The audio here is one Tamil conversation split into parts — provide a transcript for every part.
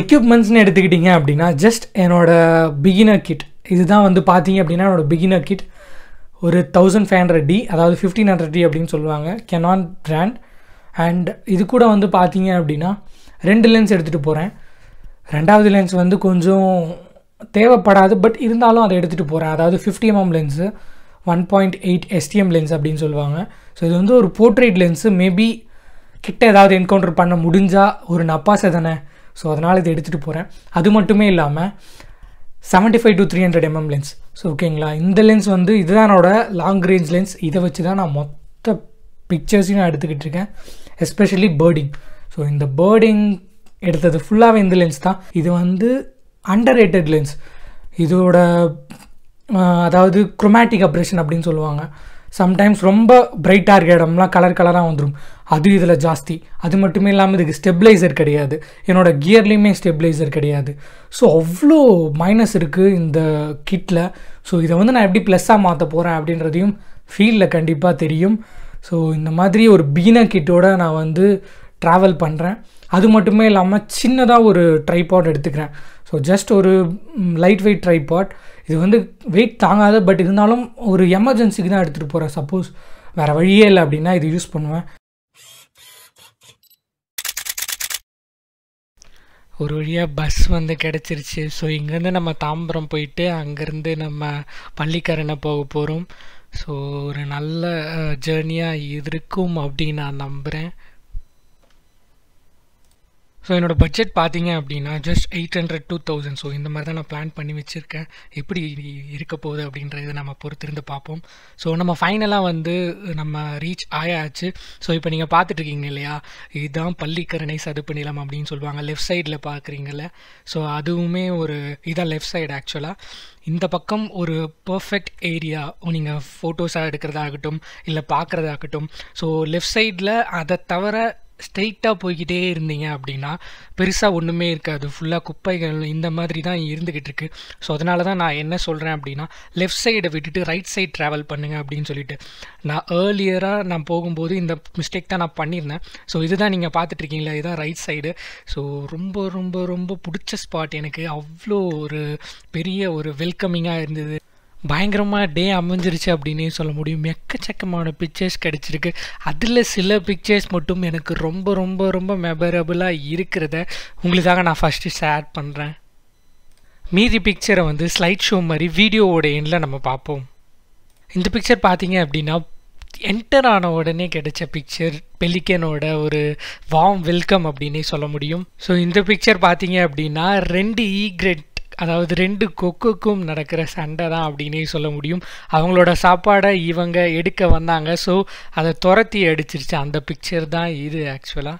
எக்யூப்மெண்ட்ஸ்னு எடுத்துக்கிட்டிங்க அப்படின்னா ஜஸ்ட் என்னோடய பிகினர் கிட் இதுதான் வந்து பார்த்தீங்க அப்படின்னா என்னோடய பிகினர் கிட் ஒரு தௌசண்ட் ஃபைவ் ஹண்ட்ரட் டி அதாவது ஃபிஃப்டீன் ஹண்ட்ரட் டி அப்படின்னு சொல்லுவாங்க கெனான் பிராண்ட் அண்ட் இது கூட வந்து பார்த்தீங்க அப்படின்னா ரெண்டு லென்ஸ் எடுத்துகிட்டு போகிறேன் ரெண்டாவது லென்ஸ் வந்து கொஞ்சம் தேவைப்படாது பட் இருந்தாலும் அதை எடுத்துகிட்டு போகிறேன் அதாவது fifty mm lens one point eight STM lens அப்படின்னு சொல்லுவாங்க ஸோ இது வந்து ஒரு போர்ட்ரேட் லென்ஸு மேபி கிட்ட ஏதாவது என்கவுண்டர் பண்ண முடிஞ்சால் ஒரு நப்பாசை தானே ஸோ அதனால் இதை எடுத்துகிட்டு போகிறேன் அது மட்டுமே இல்லாமல் seventy five to three hundred mm lens so ஓகேங்களா இந்த லென்ஸ் வந்து இதுதான் என்னோடய லாங் ரேஞ்ச் லென்ஸ் இதை வச்சு தான் நான் மொத்த பிக்சர்ஸையும் நான் எடுத்துக்கிட்டு இருக்கேன் எஸ்பெஷலி பேர்டிங் ஸோ இந்த பேர்டிங் எடுத்தது ஃபுல்லாகவே இந்த லென்ஸ் தான் இது வந்து அண்டர் ரேட்டட் லென்ஸ் இதோட அதாவது குரோமேட்டிக் அப்ரேஷன் அப்படின்னு சொல்லுவாங்க சம்டைம்ஸ் ரொம்ப பிரைட்டாக இருக்க இடம்லாம் கலர் கலராக வந்துடும் அது இதில் ஜாஸ்தி அது மட்டுமே இல்லாமல் இதுக்கு ஸ்டெபிளைசர் கிடையாது என்னோடய கியர்லேயுமே ஸ்டெபிளைசர் கிடையாது ஸோ அவ்வளோ மைனஸ் இருக்குது இந்த கிட்டில் ஸோ இதை வந்து நான் எப்படி ப்ளஸ்ஸாக மாற்ற போகிறேன் அப்படின்றதையும் ஃபீல்டில் கண்டிப்பாக தெரியும் ஸோ இந்த மாதிரி ஒரு பீன கிட்டோட நான் வந்து ட்ராவல் பண்ணுறேன் அது மட்டுமே இல்லாமல் சின்னதாக ஒரு ட்ரைபாட் எடுத்துக்கிறேன் ஸோ ஜஸ்ட் ஒரு லைட் வெயிட் ட்ரைபாட் இது வந்து வெயிட் தாங்காத பட் இருந்தாலும் ஒரு எமர்ஜென்சிக்கு தான் எடுத்துகிட்டு போகிறேன் சப்போஸ் வேறு வழியே இல்லை அப்படின்னா இது யூஸ் பண்ணுவேன் ஒரு வழியாக பஸ் வந்து கிடச்சிருச்சு ஸோ இங்கேருந்து நம்ம தாம்பரம் போயிட்டு அங்கேருந்து நம்ம பள்ளிக்கரணை போக போகிறோம் ஸோ ஒரு நல்ல ஜேர்னியாக இருக்கும் அப்படின்னு நான் நம்புகிறேன் ஸோ என்னோடய பட்ஜெட் பார்த்தீங்க அப்படின்னா just eight hundred two thousand so இந்த மாதிரி தான் நான் பிளான் பண்ணி வச்சுருக்கேன் எப்படி இருக்க போகுது அப்படின்றத நம்ம பொறுத்திருந்து பார்ப்போம் ஸோ நம்ம ஃபைனலாக வந்து நம்ம ரீச் ஆயாச்சு ஸோ இப்போ நீங்கள் பார்த்துட்ருக்கீங்க இல்லையா இதுதான் பள்ளிக்கரணை சதுப்பு நிலம் அப்படின்னு சொல்லுவாங்க லெஃப்ட் சைடில் பார்க்குறீங்கள்ல ஸோ அதுவுமே ஒரு இதான் லெஃப்ட் சைடு ஆக்சுவலாக இந்த பக்கம் ஒரு பர்ஃபெக்ட் ஏரியா நீங்கள் ஃபோட்டோஸாக எடுக்கிறதாகட்டும் இல்லை பார்க்குறதாகட்டும் ஸோ லெஃப்ட் சைடில் அதை தவிர ஸ்ட்ரெயிட்டாக போய்கிட்டே இருந்தீங்க அப்படின்னா பெருசாக ஒன்றுமே இருக்காது ஃபுல்லாக குப்பைகள் இந்த மாதிரி தான் இருந்துக்கிட்டு இருக்குது ஸோ அதனால தான் நான் என்ன சொல்கிறேன் அப்படின்னா லெஃப்ட் சைடை விட்டுட்டு ரைட் சைடு ட்ராவல் பண்ணுங்கள் அப்படின்னு சொல்லிட்டு நான் ஏர்லியராக நான் போகும்போது இந்த மிஸ்டேக் தான் நான் பண்ணியிருந்தேன் ஸோ இதுதான் நீங்கள் பார்த்துட்ருக்கீங்களா இதுதான் ரைட் சைடு ஸோ ரொம்ப ரொம்ப ரொம்ப பிடிச்ச ஸ்பாட் எனக்கு அவ்வளோ ஒரு பெரிய ஒரு வெல்கமிங்காக இருந்தது பயங்கரமாக டே அமைஞ்சிருச்சு அப்படின்னே சொல்ல முடியும் எக்கச்சக்கமான பிக்சர்ஸ் கிடச்சிருக்கு அதில் சில பிக்சர்ஸ் மட்டும் எனக்கு ரொம்ப ரொம்ப ரொம்ப மெமரபுளாக இருக்கிறத உங்களுக்காக நான் ஃபஸ்ட்டு ஷேர் பண்ணுறேன் மீதி பிக்சரை வந்து ஸ்லைட் ஷோ மாதிரி வீடியோவோட எண்டில் நம்ம பார்ப்போம் இந்த பிக்சர் பார்த்தீங்க அப்படின்னா என்டர் ஆன உடனே கிடைச்ச பிக்சர் பெலிக்கனோட ஒரு வாம் வெல்கம் அப்படின்னே சொல்ல முடியும் ஸோ இந்த பிக்சர் பார்த்தீங்க அப்படின்னா ரெண்டு ஈக்ரெட் அதாவது ரெண்டு கொக்குக்கும் நடக்கிற சண்டை தான் அப்படின்னே சொல்ல முடியும் அவங்களோட சாப்பாடை இவங்க எடுக்க வந்தாங்க ஸோ அதை துரத்தி அடிச்சிருச்சு அந்த பிக்சர் தான் இது ஆக்சுவலாக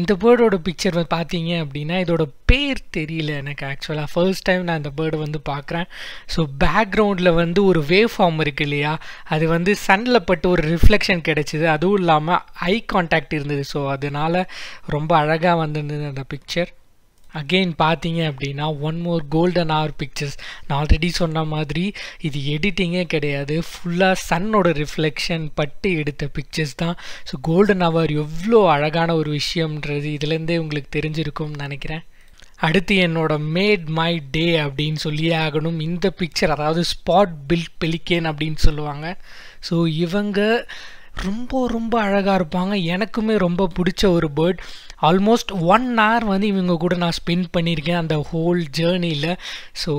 இந்த பேர்டோட பிக்சர் வந்து பார்த்தீங்க அப்படின்னா இதோட பேர் தெரியல எனக்கு ஆக்சுவலாக ஃபர்ஸ்ட் டைம் நான் இந்த பேர்டு வந்து பார்க்குறேன் ஸோ பேக்ரவுண்டில் வந்து ஒரு வேவ் ஃபார்ம் இருக்குது இல்லையா அது வந்து சன்னில் பட்டு ஒரு ரிஃப்ளெக்ஷன் கிடச்சிது அதுவும் இல்லாமல் ஐ கான்டாக்ட் இருந்தது ஸோ அதனால் ரொம்ப அழகாக வந்திருந்தது அந்த பிக்சர் அகெயின் பார்த்தீங்க அப்படின்னா one more golden hour pictures நான் ஆல்ரெடி சொன்ன மாதிரி இது எடிட்டிங்கே கிடையாது ஃபுல்லாக சன்னோட ரிஃப்ளெக்ஷன் பட்டு எடுத்த பிக்சர்ஸ் தான் ஸோ கோல்டன் ஹவர் எவ்வளோ அழகான ஒரு விஷயம்ன்றது இதுலேருந்தே உங்களுக்கு தெரிஞ்சிருக்கும்னு நினைக்கிறேன் அடுத்து என்னோட மேட் மை டே அப்படின்னு சொல்லியே ஆகணும் இந்த பிக்சர் அதாவது ஸ்பாட் பில்ட் பெலிக்கேன் அப்படின்னு சொல்லுவாங்க ஸோ இவங்க ரொம்ப ரொம்ப அழகாக இருப்பாங்க எனக்குமே ரொம்ப பிடிச்ச ஒரு பேர்ட் ஆல்மோஸ்ட் ஒன் ஹவர் வந்து இவங்க கூட நான் ஸ்பெண்ட் பண்ணியிருக்கேன் அந்த ஹோல் ஜேர்னியில் ஸோ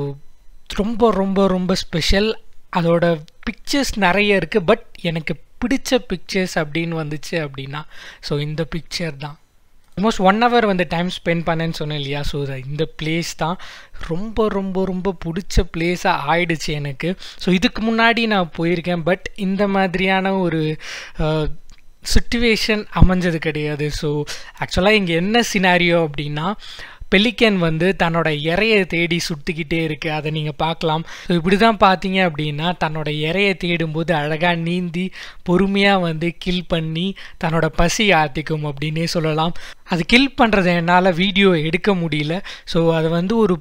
ரொம்ப ரொம்ப ரொம்ப ஸ்பெஷல் அதோட பிக்சர்ஸ் நிறைய இருக்குது பட் எனக்கு பிடிச்ச பிக்சர்ஸ் அப்படின்னு வந்துச்சு அப்படின்னா ஸோ இந்த பிக்சர் தான் ஆல்மோஸ்ட் ஒன் ஹவர் வந்து டைம் ஸ்பெண்ட் பண்ணேன்னு சொன்னேன் இல்லையா ஸோ இந்த பிளேஸ் தான் ரொம்ப ரொம்ப ரொம்ப பிடிச்ச பிளேஸாக ஆயிடுச்சு எனக்கு ஸோ இதுக்கு முன்னாடி நான் போயிருக்கேன் பட் இந்த மாதிரியான ஒரு சுச்சுவேஷன் அமைஞ்சது கிடையாது ஸோ ஆக்சுவலாக இங்கே என்ன சினாரியோ அப்படின்னா பெலிக்கன் வந்து தன்னோட இறையை தேடி சுட்டுக்கிட்டே இருக்குது அதை நீங்கள் பார்க்கலாம் ஸோ இப்படி தான் பார்த்தீங்க அப்படின்னா தன்னோட இறையை தேடும்போது அழகாக நீந்தி பொறுமையாக வந்து கில் பண்ணி தன்னோட பசி ஆர்த்திக்கும் அப்படின்னே சொல்லலாம் அது கில் பண்ணுறது என்னால் வீடியோ எடுக்க முடியல ஸோ அது வந்து ஒரு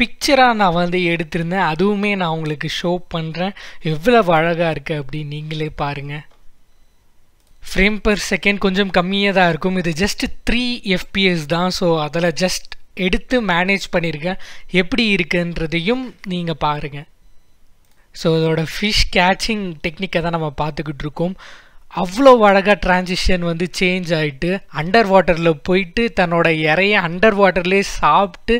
பிக்சராக நான் வந்து எடுத்திருந்தேன் அதுவுமே நான் உங்களுக்கு ஷோ பண்ணுறேன் எவ்வளவு அழகாக இருக்குது அப்படின்னு நீங்களே பாருங்கள் ஃப்ரேம் பர் செகண்ட் கொஞ்சம் கம்மியாக தான் இருக்கும் இது ஜஸ்ட் த்ரீ எஃபிஎஸ் தான் ஸோ அதில் ஜஸ்ட் எடுத்து மேனேஜ் பண்ணியிருக்கேன் எப்படி இருக்குன்றதையும் நீங்கள் பாருங்கள் ஸோ அதோடய ஃபிஷ் கேட்சிங் டெக்னிக்கை தான் நம்ம பார்த்துக்கிட்டு இருக்கோம் அவ்வளோ அழகாக ட்ரான்சிஷன் வந்து சேஞ்ச் ஆகிட்டு அண்டர் வாட்டரில் போயிட்டு தன்னோட இறைய அண்டர் வாட்டர்லேயே சாப்பிட்டு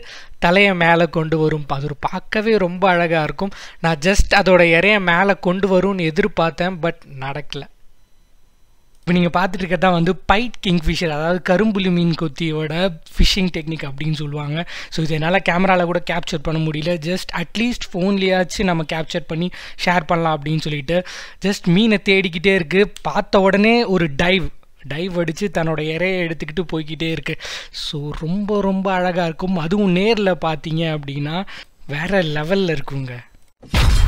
தலையை மேலே கொண்டு வரும் அது ஒரு பார்க்கவே ரொம்ப அழகாக இருக்கும் நான் ஜஸ்ட் அதோட இறைய மேலே கொண்டு வரும்னு எதிர்பார்த்தேன் பட் நடக்கலை இப்போ நீங்கள் பார்த்துட்டு இருக்கதான் வந்து பைட் கிங்ஃபிஷர் அதாவது கரும்புலி மீன் கொத்தியோட ஃபிஷிங் டெக்னிக் அப்படின்னு சொல்லுவாங்க ஸோ இது என்னால் கேமராவில் கூட கேப்சர் பண்ண முடியல ஜஸ்ட் அட்லீஸ்ட் ஃபோன்லேயாச்சும் நம்ம கேப்சர் பண்ணி ஷேர் பண்ணலாம் அப்படின்னு சொல்லிட்டு ஜஸ்ட் மீனை தேடிக்கிட்டே இருக்குது பார்த்த உடனே ஒரு டைவ் டைவ் அடித்து தன்னோட இறையை எடுத்துக்கிட்டு போய்கிட்டே இருக்குது ஸோ ரொம்ப ரொம்ப அழகாக இருக்கும் அதுவும் நேரில் பார்த்தீங்க அப்படின்னா வேறு லெவலில் இருக்குங்க